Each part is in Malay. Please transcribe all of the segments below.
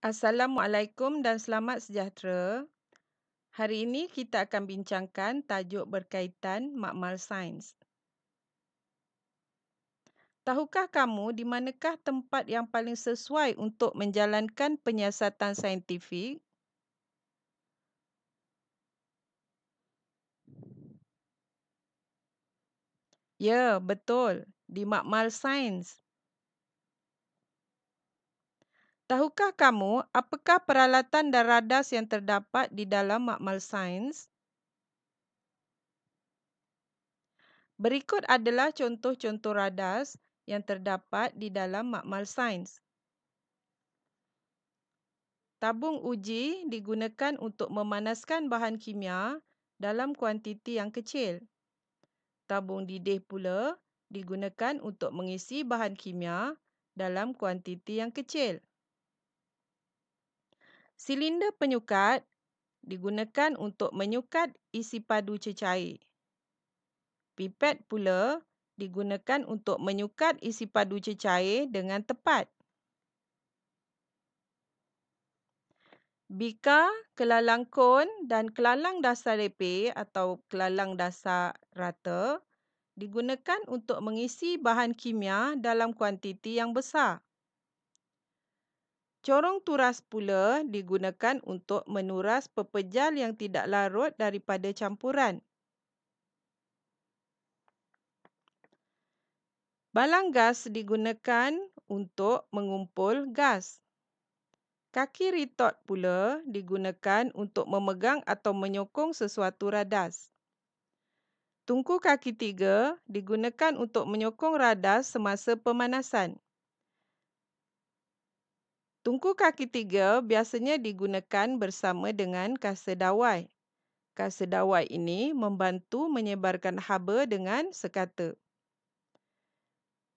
Assalamualaikum dan selamat sejahtera. Hari ini kita akan bincangkan tajuk berkaitan makmal sains. Tahukah kamu di manakah tempat yang paling sesuai untuk menjalankan penyiasatan saintifik? Ya, betul. Di makmal sains. Tahukah kamu apakah peralatan dan radas yang terdapat di dalam makmal sains? Berikut adalah contoh-contoh radas yang terdapat di dalam makmal sains. Tabung uji digunakan untuk memanaskan bahan kimia dalam kuantiti yang kecil. Tabung didih pula digunakan untuk mengisi bahan kimia dalam kuantiti yang kecil. Silinder penyukat digunakan untuk menyukat isi padu cecair. Pipet pula digunakan untuk menyukat isi padu cecair dengan tepat. Bika, kelalang kon dan kelalang dasar lepe atau kelalang dasar rata digunakan untuk mengisi bahan kimia dalam kuantiti yang besar. Corong turas pula digunakan untuk menuras pepejal yang tidak larut daripada campuran. Balang gas digunakan untuk mengumpul gas. Kaki retort pula digunakan untuk memegang atau menyokong sesuatu radas. Tungku kaki tiga digunakan untuk menyokong radas semasa pemanasan. Tungku kaki tiga biasanya digunakan bersama dengan kasa dawai. Kasa dawai ini membantu menyebarkan haba dengan sekata.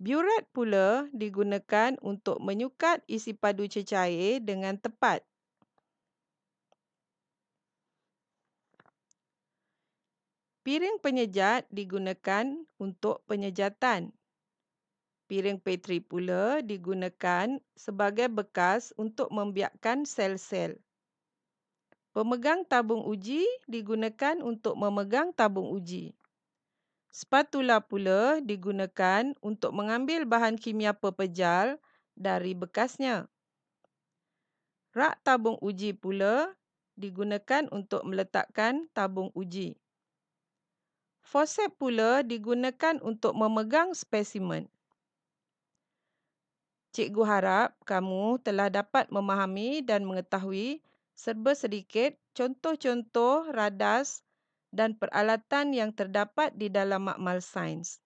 Burat pula digunakan untuk menyukat isi padu cecair dengan tepat. Piring penyejat digunakan untuk penyejatan piring petri pula digunakan sebagai bekas untuk membiarkan sel-sel. Pemegang tabung uji digunakan untuk memegang tabung uji. Spatula pula digunakan untuk mengambil bahan kimia pepejal dari bekasnya. Rak tabung uji pula digunakan untuk meletakkan tabung uji. Forcep pula digunakan untuk memegang spesimen. Cikgu harap kamu telah dapat memahami dan mengetahui serba sedikit contoh-contoh radas dan peralatan yang terdapat di dalam makmal sains.